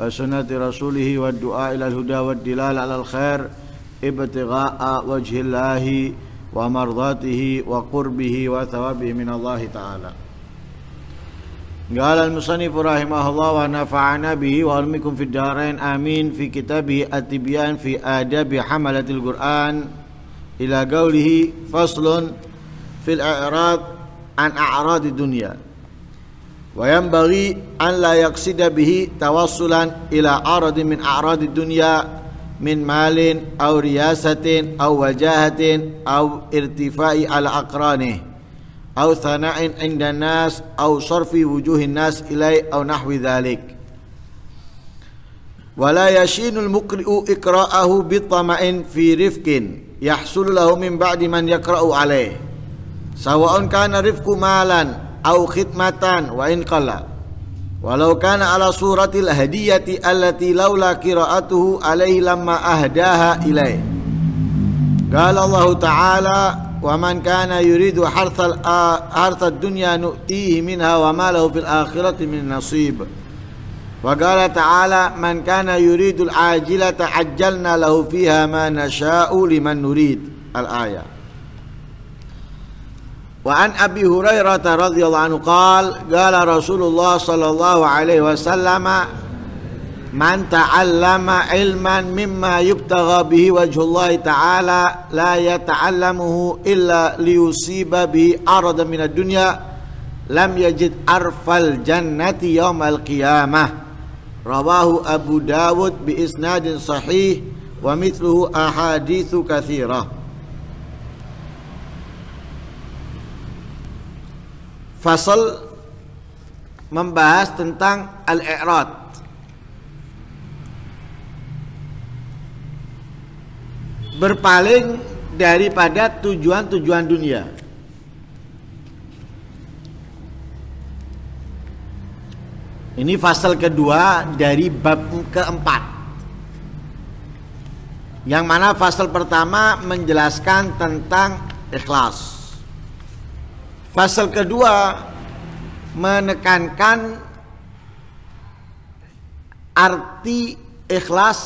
وسنة رسوله والدعاء إلى الهدى والدلال على الخير ابتغاء وجه الله ومرضاته وقربه وثوابه من الله تعالى قال المصنف رحمه الله ونفعنا به وعلمكم في الدارين آمين في كتابه التبيان في آداب حملة القرآن إلى قوله فصل في الإعراض عن أعراض الدنيا وينبغي أن لا يقصد به توصلا إلى عرض من أعراض الدنيا من مال أو رياسة أو وجاهة أو ارتفاع على أقرانه أو ثناء عند الناس أو صرف وجوه الناس إليه أو نحو ذلك ولا يشين المقرئ إقراءه بطمع في رفق يحصل له من بعد من يقرأ عليه سواء كان رفق مالا أو خدمة وإن قل ولو كان على صورة الهدية التي لولا قراءته عليه لما أهداها إليه قال الله تعالى ومن كان يريد حرث حرث الدنيا نؤتيه منها وما له في الآخرة من نصيب وقال تعالى من كان يريد العاجلة عجلنا له فيها ما نشاء لمن نريد الآية وعن أبي هريرة رضي الله عنه قال قال رسول الله صلى الله عليه وسلم من تعلم علما مما يبتغى به وجه الله تعالى لا يتعلمه إلا ليصيب به أرض من الدنيا لم يجد عرف الجنة يوم القيامة رواه أبو داود بإسناد صحيح ومثله أحاديث كثيرة fasal membahas tentang al-i'rad. Berpaling daripada tujuan-tujuan dunia. Ini fasal kedua dari bab keempat. Yang mana fasal pertama menjelaskan tentang ikhlas. Pasal kedua menekankan arti ikhlas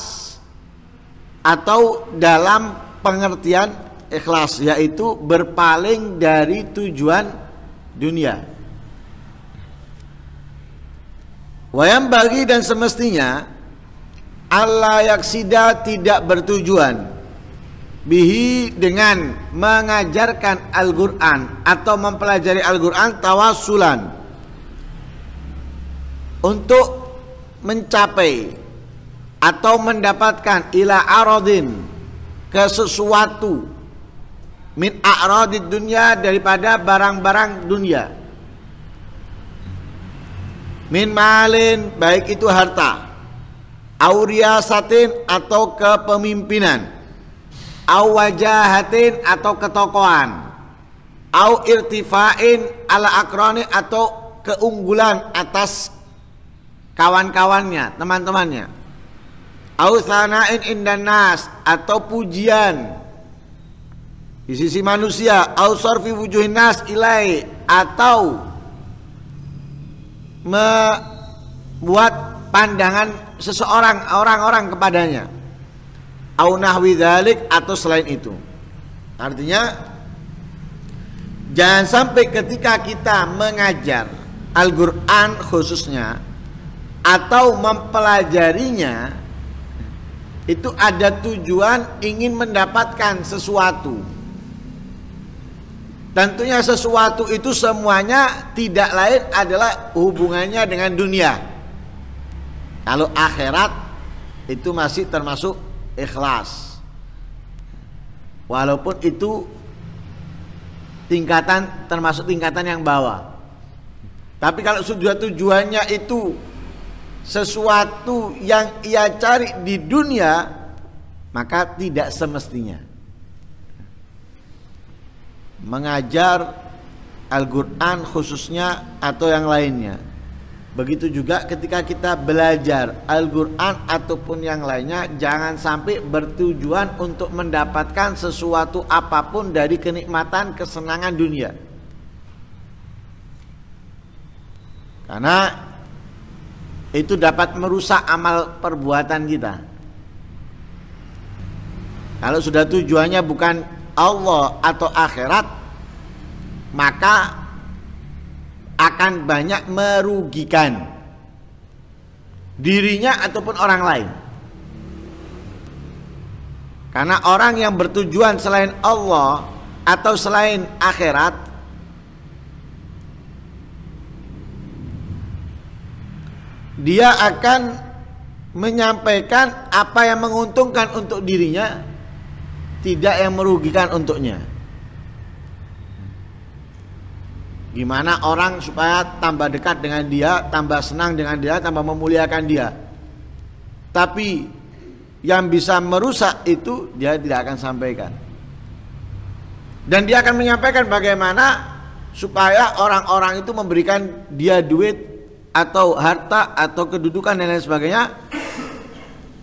atau dalam pengertian ikhlas yaitu berpaling dari tujuan dunia. Wayang bagi dan semestinya Allah yaksida tidak bertujuan bihi dengan mengajarkan Al-Qur'an atau mempelajari Al-Qur'an tawasulan untuk mencapai atau mendapatkan ila aradin ke sesuatu min a'radid dunia daripada barang-barang dunia min malin baik itu harta satin atau kepemimpinan au wajahatin atau ketokohan au irtifain ala akroni atau keunggulan atas kawan-kawannya, teman-temannya. Au sanain indan nas atau pujian di sisi manusia, au sarfi wujuhin nas ilai atau membuat pandangan seseorang orang-orang kepadanya au nahwi dzalik atau selain itu. Artinya jangan sampai ketika kita mengajar Al-Qur'an khususnya atau mempelajarinya itu ada tujuan ingin mendapatkan sesuatu. Tentunya sesuatu itu semuanya tidak lain adalah hubungannya dengan dunia. Kalau akhirat itu masih termasuk ikhlas walaupun itu tingkatan termasuk tingkatan yang bawah tapi kalau sudah tujuannya itu sesuatu yang ia cari di dunia maka tidak semestinya mengajar Al-Quran khususnya atau yang lainnya Begitu juga ketika kita belajar Al-Quran ataupun yang lainnya Jangan sampai bertujuan untuk mendapatkan sesuatu apapun dari kenikmatan kesenangan dunia Karena itu dapat merusak amal perbuatan kita Kalau sudah tujuannya bukan Allah atau akhirat Maka akan banyak merugikan dirinya ataupun orang lain. Karena orang yang bertujuan selain Allah atau selain akhirat dia akan menyampaikan apa yang menguntungkan untuk dirinya tidak yang merugikan untuknya. Gimana orang supaya tambah dekat dengan dia, tambah senang dengan dia, tambah memuliakan dia. Tapi yang bisa merusak itu dia tidak akan sampaikan. Dan dia akan menyampaikan bagaimana supaya orang-orang itu memberikan dia duit atau harta atau kedudukan dan lain sebagainya.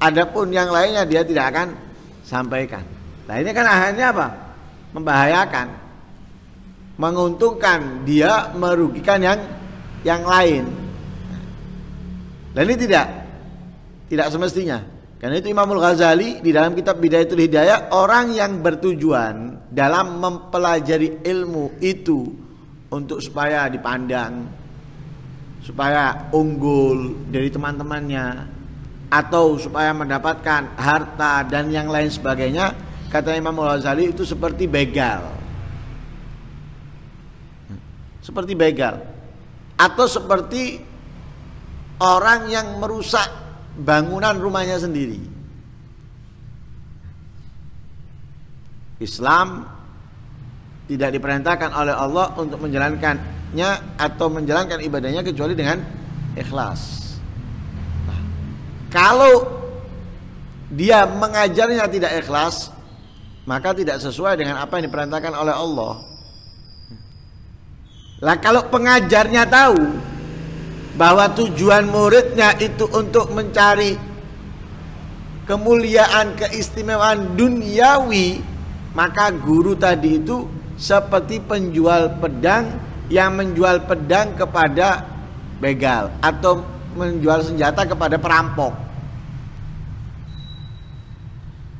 Adapun yang lainnya dia tidak akan sampaikan. Nah ini kan akhirnya apa? Membahayakan menguntungkan dia merugikan yang yang lain. Dan nah, ini tidak tidak semestinya. Karena itu Imamul Ghazali di dalam kitab Bidayatul Hidayah orang yang bertujuan dalam mempelajari ilmu itu untuk supaya dipandang supaya unggul dari teman-temannya atau supaya mendapatkan harta dan yang lain sebagainya kata Imam Al Ghazali itu seperti begal seperti begal atau seperti orang yang merusak bangunan rumahnya sendiri. Islam tidak diperintahkan oleh Allah untuk menjalankannya atau menjalankan ibadahnya kecuali dengan ikhlas. Nah, kalau dia mengajarnya tidak ikhlas, maka tidak sesuai dengan apa yang diperintahkan oleh Allah. Lah kalau pengajarnya tahu bahwa tujuan muridnya itu untuk mencari kemuliaan keistimewaan duniawi, maka guru tadi itu seperti penjual pedang yang menjual pedang kepada begal atau menjual senjata kepada perampok.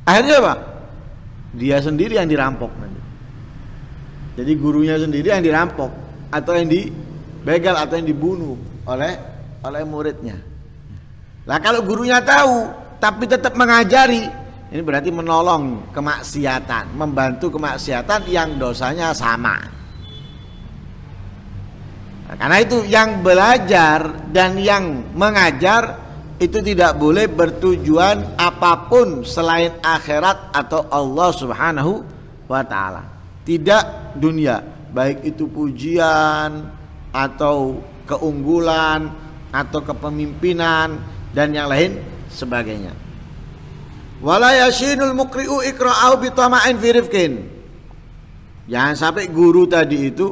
Akhirnya apa? Dia sendiri yang dirampok Jadi gurunya sendiri yang dirampok atau yang dibegal atau yang dibunuh oleh oleh muridnya. Lah kalau gurunya tahu tapi tetap mengajari, ini berarti menolong kemaksiatan, membantu kemaksiatan yang dosanya sama. Nah, karena itu yang belajar dan yang mengajar itu tidak boleh bertujuan apapun selain akhirat atau Allah Subhanahu wa taala. Tidak dunia baik itu pujian atau keunggulan atau kepemimpinan dan yang lain sebagainya. Wala yashinul mukri'u ikra'au bitama'in firifkin. Jangan sampai guru tadi itu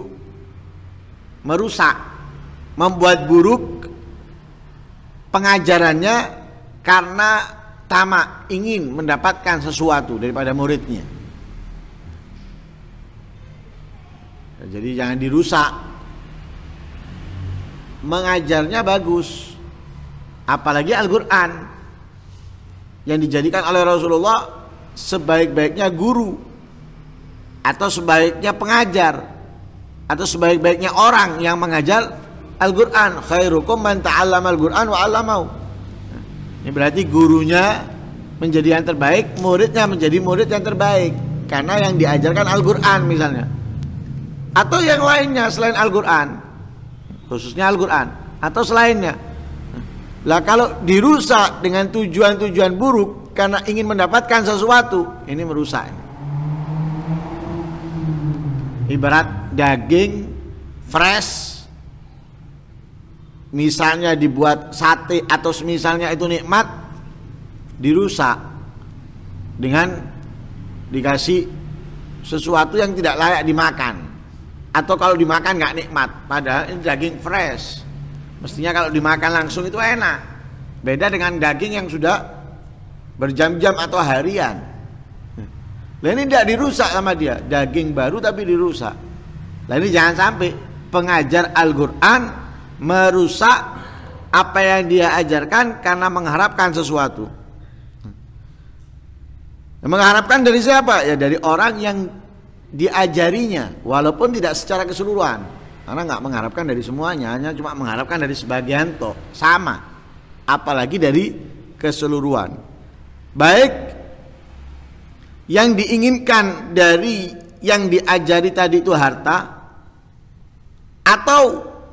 merusak, membuat buruk pengajarannya karena tamak ingin mendapatkan sesuatu daripada muridnya. Jadi jangan dirusak. Mengajarnya bagus. Apalagi Al-Qur'an yang dijadikan oleh Rasulullah sebaik-baiknya guru atau sebaiknya pengajar atau sebaik-baiknya orang yang mengajar Al-Qur'an khairukum man ta'allama Al-Qur'an wa 'allamau. Ini berarti gurunya menjadi yang terbaik, muridnya menjadi murid yang terbaik karena yang diajarkan Al-Qur'an misalnya atau yang lainnya selain Al-Qur'an. Khususnya Al-Qur'an atau selainnya. Lah kalau dirusak dengan tujuan-tujuan buruk karena ingin mendapatkan sesuatu, ini merusak. Ibarat daging fresh misalnya dibuat sate atau misalnya itu nikmat dirusak dengan dikasih sesuatu yang tidak layak dimakan atau kalau dimakan nggak nikmat padahal ini daging fresh mestinya kalau dimakan langsung itu enak beda dengan daging yang sudah berjam-jam atau harian nah ini tidak dirusak sama dia daging baru tapi dirusak nah ini jangan sampai pengajar Al-Quran merusak apa yang dia ajarkan karena mengharapkan sesuatu mengharapkan dari siapa ya dari orang yang diajarinya walaupun tidak secara keseluruhan karena nggak mengharapkan dari semuanya hanya cuma mengharapkan dari sebagian toh sama apalagi dari keseluruhan baik yang diinginkan dari yang diajari tadi itu harta atau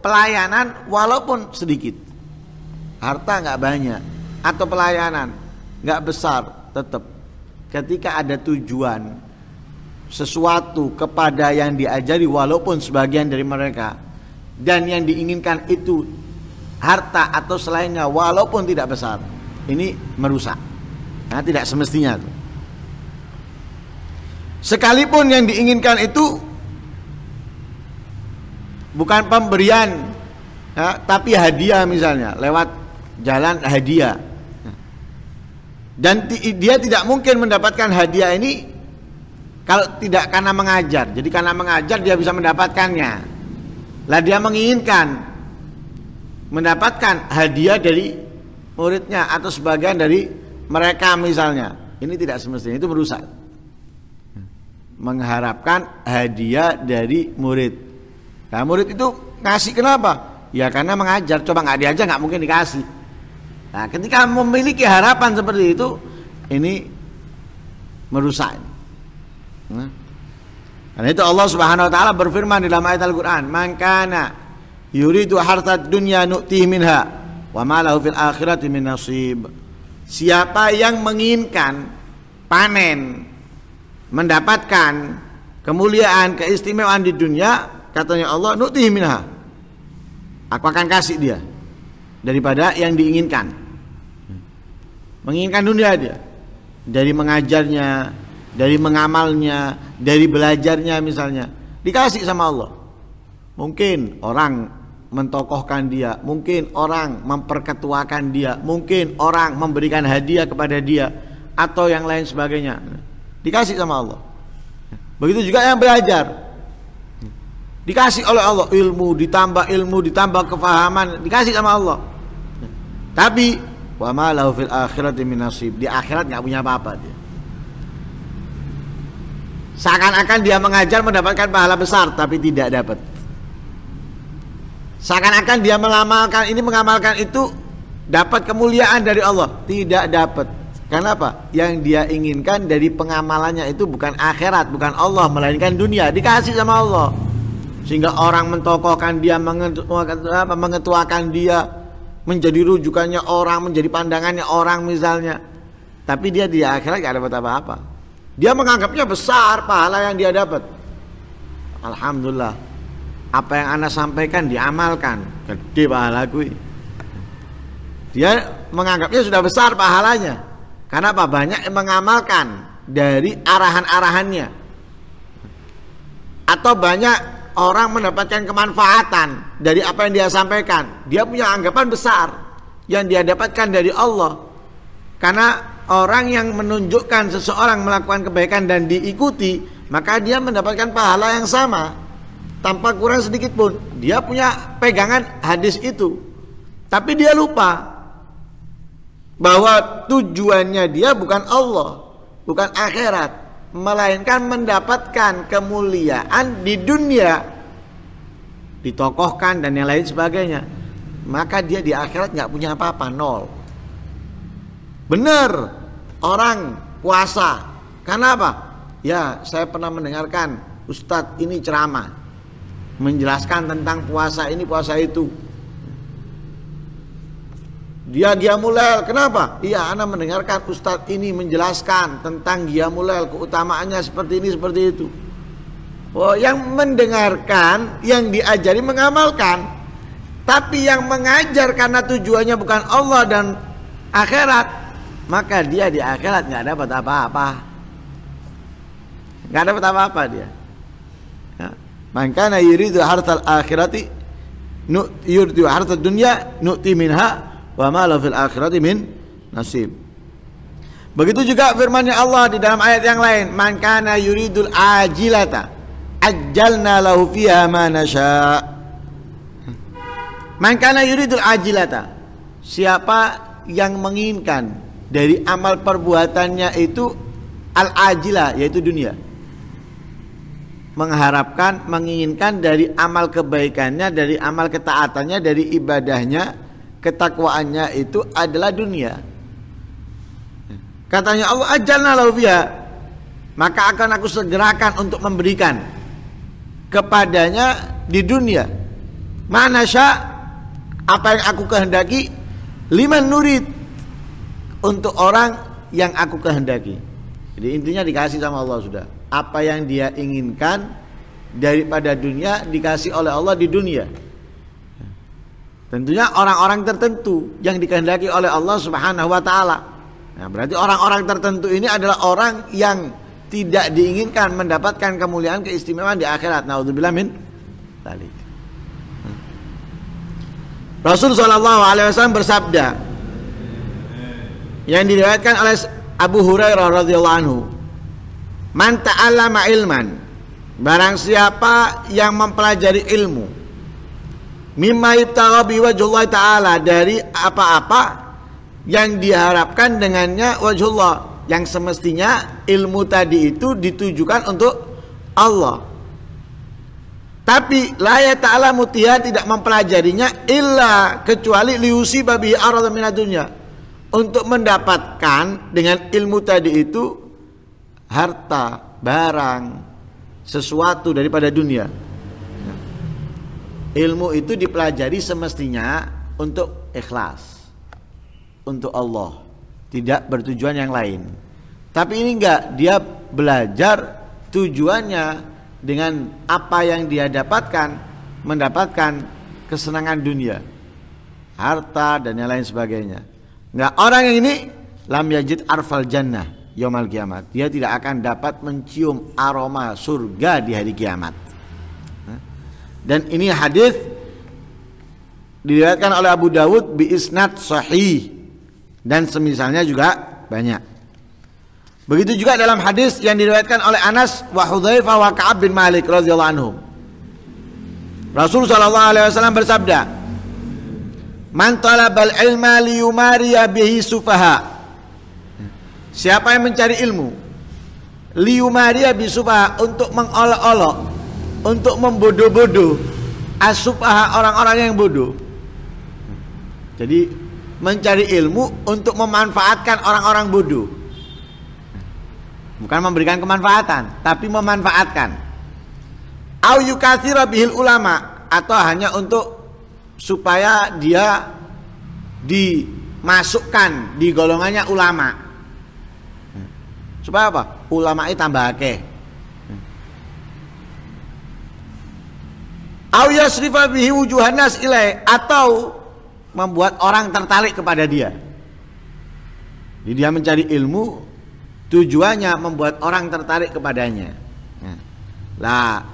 pelayanan walaupun sedikit harta nggak banyak atau pelayanan nggak besar tetap ketika ada tujuan sesuatu kepada yang diajari walaupun sebagian dari mereka dan yang diinginkan itu harta atau selainnya walaupun tidak besar ini merusak nah, tidak semestinya sekalipun yang diinginkan itu bukan pemberian ya, tapi hadiah misalnya lewat jalan hadiah dan dia tidak mungkin mendapatkan hadiah ini kalau tidak karena mengajar, jadi karena mengajar dia bisa mendapatkannya. Lah dia menginginkan mendapatkan hadiah dari muridnya atau sebagian dari mereka misalnya. Ini tidak semestinya itu merusak. Mengharapkan hadiah dari murid. Nah murid itu ngasih kenapa? Ya karena mengajar. Coba nggak diajar nggak mungkin dikasih. Nah ketika memiliki harapan seperti itu, ini merusak. Karena itu Allah Subhanahu wa taala berfirman dalam ayat Al-Qur'an, "Man yuridu harta dunya nu'tihi minha wa ma lahu fil akhirati min nasib." Siapa yang menginginkan panen mendapatkan kemuliaan, keistimewaan di dunia, katanya Allah, nu'tihi minha. Aku akan kasih dia daripada yang diinginkan. Menginginkan dunia dia dari mengajarnya, dari mengamalnya, dari belajarnya misalnya. Dikasih sama Allah. Mungkin orang mentokohkan dia, mungkin orang memperketuakan dia, mungkin orang memberikan hadiah kepada dia atau yang lain sebagainya. Dikasih sama Allah. Begitu juga yang belajar. Dikasih oleh Allah ilmu, ditambah ilmu, ditambah kefahaman, dikasih sama Allah. Tapi wa ma lahu fil akhirati min nasib. Di akhirat nggak punya apa-apa dia. Seakan-akan dia mengajar mendapatkan pahala besar tapi tidak dapat. Seakan-akan dia mengamalkan ini mengamalkan itu dapat kemuliaan dari Allah, tidak dapat. Karena apa? Yang dia inginkan dari pengamalannya itu bukan akhirat, bukan Allah, melainkan dunia. Dikasih sama Allah. Sehingga orang mentokohkan dia, mengetuakan dia, menjadi rujukannya orang, menjadi pandangannya orang misalnya. Tapi dia di akhirat gak dapat apa-apa. Dia menganggapnya besar pahala yang dia dapat. Alhamdulillah. Apa yang Anda sampaikan diamalkan. Gede pahala gue. Dia menganggapnya sudah besar pahalanya. Karena apa? Banyak yang mengamalkan dari arahan-arahannya. Atau banyak orang mendapatkan kemanfaatan dari apa yang dia sampaikan. Dia punya anggapan besar yang dia dapatkan dari Allah. Karena orang yang menunjukkan seseorang melakukan kebaikan dan diikuti, maka dia mendapatkan pahala yang sama tanpa kurang sedikit pun. Dia punya pegangan hadis itu. Tapi dia lupa bahwa tujuannya dia bukan Allah, bukan akhirat, melainkan mendapatkan kemuliaan di dunia, ditokohkan dan yang lain sebagainya. Maka dia di akhirat nggak punya apa-apa, nol. Benar orang puasa. Karena apa? Ya, saya pernah mendengarkan Ustadz ini ceramah menjelaskan tentang puasa ini puasa itu. Dia Giamulel, kenapa? Iya, Anda mendengarkan Ustadz ini menjelaskan tentang Giamulel, keutamaannya seperti ini, seperti itu. Oh, yang mendengarkan, yang diajari mengamalkan. Tapi yang mengajar karena tujuannya bukan Allah dan akhirat, maka dia di akhirat nggak dapat apa-apa nggak dapat apa-apa dia Maka ya. makanya yuridu harta akhirati yuridu harta dunia nu'ti minha wa ma fil akhirati min nasib begitu juga firmannya Allah di dalam ayat yang lain makanya yuridul ajilata ajjalna lahu fiha ma Maka makanya yuridul ajilata siapa yang menginginkan dari amal perbuatannya itu al-ajilah yaitu dunia. Mengharapkan, menginginkan dari amal kebaikannya, dari amal ketaatannya, dari ibadahnya, ketakwaannya itu adalah dunia. Katanya Allah ajalna laufiya maka akan aku segerakan untuk memberikan kepadanya di dunia mana syak apa yang aku kehendaki liman nurid untuk orang yang aku kehendaki. Jadi intinya dikasih sama Allah sudah. Apa yang dia inginkan daripada dunia dikasih oleh Allah di dunia. Tentunya orang-orang tertentu yang dikehendaki oleh Allah Subhanahu wa taala. Nah, berarti orang-orang tertentu ini adalah orang yang tidak diinginkan mendapatkan kemuliaan keistimewaan di akhirat. Nauzubillah min hmm. Rasul sallallahu alaihi wasallam bersabda, yang diriwayatkan oleh Abu Hurairah radhiyallahu anhu man ta'allama ilman barang siapa yang mempelajari ilmu mimma yatarabi wajhullah taala dari apa-apa yang diharapkan dengannya wajhullah yang semestinya ilmu tadi itu ditujukan untuk Allah tapi la ta'ala mutiha tidak mempelajarinya illa kecuali liusi babi arad minad dunya untuk mendapatkan dengan ilmu tadi itu harta, barang, sesuatu daripada dunia. Ilmu itu dipelajari semestinya untuk ikhlas, untuk Allah, tidak bertujuan yang lain. Tapi ini enggak, dia belajar tujuannya dengan apa yang dia dapatkan, mendapatkan kesenangan dunia, harta dan yang lain sebagainya. Nah, orang yang ini lam yajid arfal jannah yomal kiamat. Dia tidak akan dapat mencium aroma surga di hari kiamat. Dan ini hadis diriwayatkan oleh Abu Dawud bi Isnat, sahih dan semisalnya juga banyak. Begitu juga dalam hadis yang diriwayatkan oleh Anas wa Hudzaifah wa Ka'ab bin Malik radhiyallahu anhum. Rasul sallallahu alaihi wasallam bersabda, Man talabal ilma liyumariya bihi sufaha. Siapa yang mencari ilmu? Liyumariya bihi sufaha untuk mengolok-olok, untuk membodoh-bodoh asufaha orang-orang yang bodoh. Jadi mencari ilmu untuk memanfaatkan orang-orang bodoh. Bukan memberikan kemanfaatan, tapi memanfaatkan. Au yukathira bihil ulama atau hanya untuk supaya dia dimasukkan di golongannya ulama. Supaya apa? Ulama itu tambah ke. Au ilai atau membuat orang tertarik kepada dia. Jadi dia mencari ilmu tujuannya membuat orang tertarik kepadanya. Ya. Lah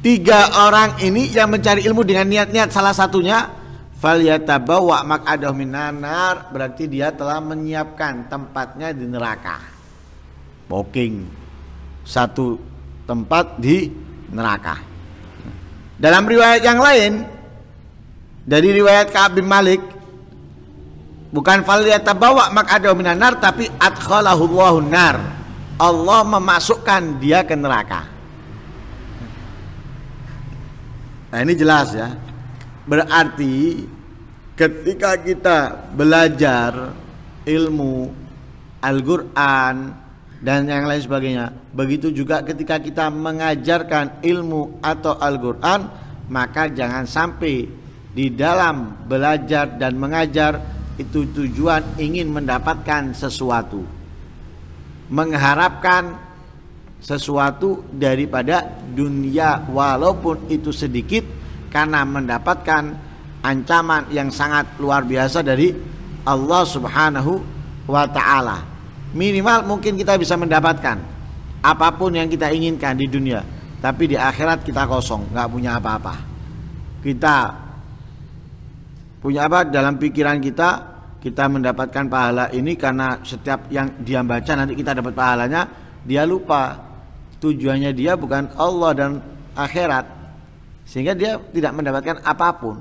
Tiga orang ini yang mencari ilmu dengan niat-niat salah satunya faliyatabawa makadoh minanar berarti dia telah menyiapkan tempatnya di neraka. Booking satu tempat di neraka. Dalam riwayat yang lain dari riwayat Ka'ab bin Malik bukan faliyatabawa makadoh minanar tapi adkhalahu nar. Allah memasukkan dia ke neraka. Nah ini jelas ya. Berarti ketika kita belajar ilmu Al-Quran dan yang lain sebagainya. Begitu juga ketika kita mengajarkan ilmu atau Al-Quran, maka jangan sampai di dalam belajar dan mengajar itu tujuan ingin mendapatkan sesuatu. Mengharapkan sesuatu daripada dunia walaupun itu sedikit karena mendapatkan ancaman yang sangat luar biasa dari Allah Subhanahu wa taala. Minimal mungkin kita bisa mendapatkan apapun yang kita inginkan di dunia, tapi di akhirat kita kosong, nggak punya apa-apa. Kita punya apa dalam pikiran kita kita mendapatkan pahala ini karena setiap yang dia baca nanti kita dapat pahalanya dia lupa tujuannya dia bukan Allah dan akhirat sehingga dia tidak mendapatkan apapun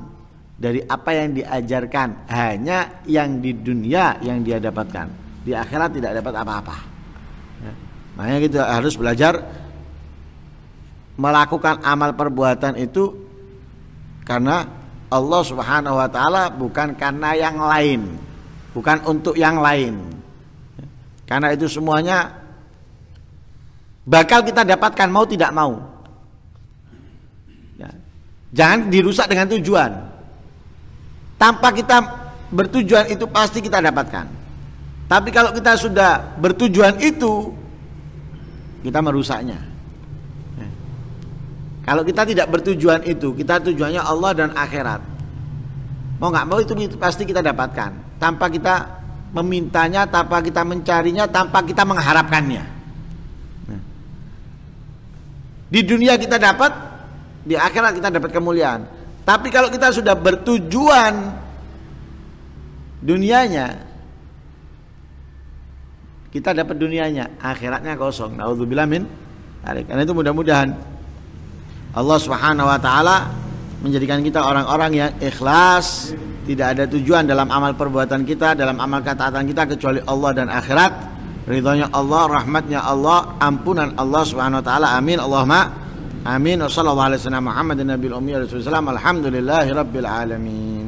dari apa yang diajarkan hanya yang di dunia yang dia dapatkan di akhirat tidak dapat apa-apa ya. makanya kita harus belajar melakukan amal perbuatan itu karena Allah Subhanahu wa taala bukan karena yang lain bukan untuk yang lain ya. karena itu semuanya bakal kita dapatkan mau tidak mau. Ya. Jangan dirusak dengan tujuan. Tanpa kita bertujuan itu pasti kita dapatkan. Tapi kalau kita sudah bertujuan itu, kita merusaknya. Ya. Kalau kita tidak bertujuan itu, kita tujuannya Allah dan akhirat. Mau nggak mau itu pasti kita dapatkan. Tanpa kita memintanya, tanpa kita mencarinya, tanpa kita mengharapkannya. Di dunia kita dapat, di akhirat kita dapat kemuliaan. Tapi kalau kita sudah bertujuan dunianya, kita dapat dunianya, akhiratnya kosong. Nauzubillah min Karena itu mudah-mudahan Allah Subhanahu wa taala menjadikan kita orang-orang yang ikhlas, tidak ada tujuan dalam amal perbuatan kita, dalam amal ketaatan kita kecuali Allah dan akhirat ridhonya Allah, rahmatnya Allah, ampunan Allah Subhanahu wa taala. Amin. Allahumma amin. Wassallallahu alaihi wasallam Muhammadin nabiyil ummi Alhamdulillahi rabbil alamin.